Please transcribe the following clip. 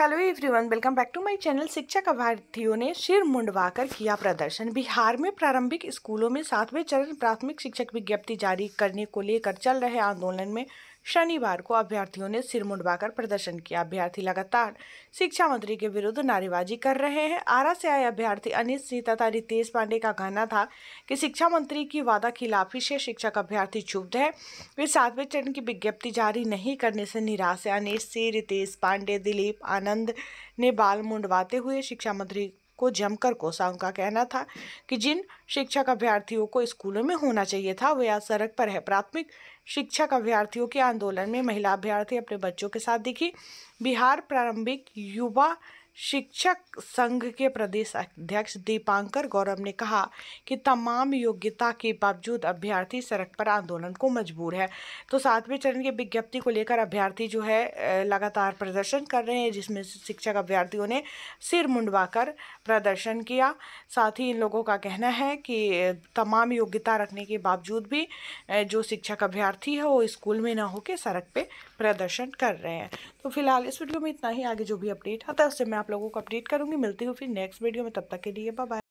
hello everyone welcome back to my channel शिक्षक अभ्यर्थियों ने सिर मुंडवाकर किया प्रदर्शन बिहार में प्रारंभिक स्कूलों में सातवें चरण प्राथमिक शिक्षक विज्ञप्ति जारी करने को लेकर चल रहे आंदोलन में शनिवार को अभ्यर्थियों ने सिर मुंडवाकर प्रदर्शन किया अभ्यर्थी लगातार शिक्षा मंत्री के विरुद्ध नारेबाजी कर रहे हैं आरा से आए अभ्यर्थी अनिल सिंह तथा रितेश पांडे का कहना था कि शिक्षा मंत्री की वादा खिलाफी से शिक्षक अभ्यर्थी क्षुब्ध है वे सातवें चरण की विज्ञप्ति जारी नहीं करने से निराश है अनिल सिंह रितेश पांडे दिलीप आनंद ने बाल मुंडवाते हुए शिक्षा मंत्री को जमकर कोसा का कहना था कि जिन शिक्षक अभ्यर्थियों को स्कूलों में होना चाहिए था वे आज सड़क पर है प्राथमिक शिक्षक अभ्यर्थियों के आंदोलन में महिला अभ्यर्थी अपने बच्चों के साथ दिखी बिहार प्रारंभिक युवा शिक्षक संघ के प्रदेश अध्यक्ष दीपांकर गौरव ने कहा कि तमाम योग्यता के बावजूद अभ्यर्थी सड़क पर आंदोलन को मजबूर है तो सातवें चरण की विज्ञप्ति को लेकर अभ्यर्थी जो है लगातार प्रदर्शन कर रहे हैं जिसमें शिक्षक अभ्यर्थियों ने सिर मुंडवाकर प्रदर्शन किया साथ ही इन लोगों का कहना है कि तमाम योग्यता रखने के बावजूद भी जो शिक्षक अभ्यर्थी है वो स्कूल में ना होकर सड़क पर प्रदर्शन कर रहे हैं तो फिलहाल इस वीडियो में इतना ही आगे जो भी अपडेट आता है उससे मैं आप आप लोगों को अपडेट करूँगी मिलती हूँ फिर नेक्स्ट वीडियो में तब तक के लिए बाय